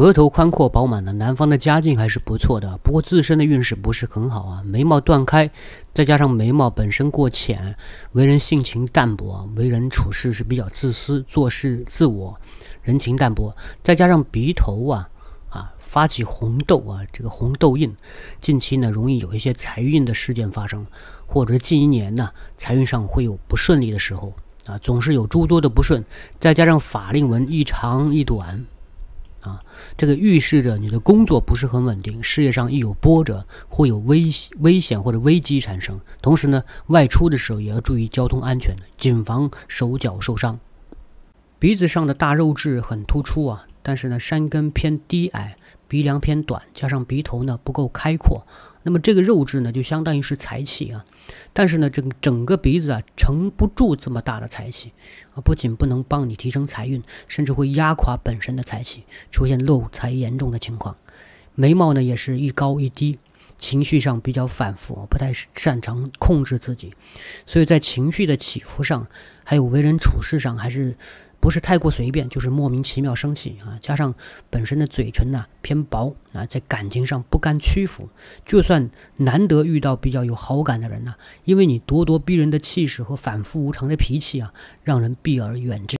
额头宽阔饱满的男方的家境还是不错的，不过自身的运势不是很好啊。眉毛断开，再加上眉毛本身过浅，为人性情淡薄，为人处事是比较自私，做事自我，人情淡薄。再加上鼻头啊啊发起红痘啊，这个红痘印，近期呢容易有一些财运的事件发生，或者近一年呢财运上会有不顺利的时候啊，总是有诸多的不顺。再加上法令纹一长一短。啊，这个预示着你的工作不是很稳定，事业上一有波折，会有危危险或者危机产生。同时呢，外出的时候也要注意交通安全，谨防手脚受伤。鼻子上的大肉痣很突出啊，但是呢，山根偏低矮。鼻梁偏短，加上鼻头呢不够开阔，那么这个肉质呢就相当于是财气啊，但是呢，这整个鼻子啊承不住这么大的财气啊，不仅不能帮你提升财运，甚至会压垮本身的财气，出现漏财严重的情况。眉毛呢也是一高一低。情绪上比较反复，不太擅长控制自己，所以在情绪的起伏上，还有为人处事上，还是不是太过随便，就是莫名其妙生气啊。加上本身的嘴唇呐偏薄啊，在感情上不甘屈服，就算难得遇到比较有好感的人呐，因为你咄咄逼人的气势和反复无常的脾气啊，让人避而远之。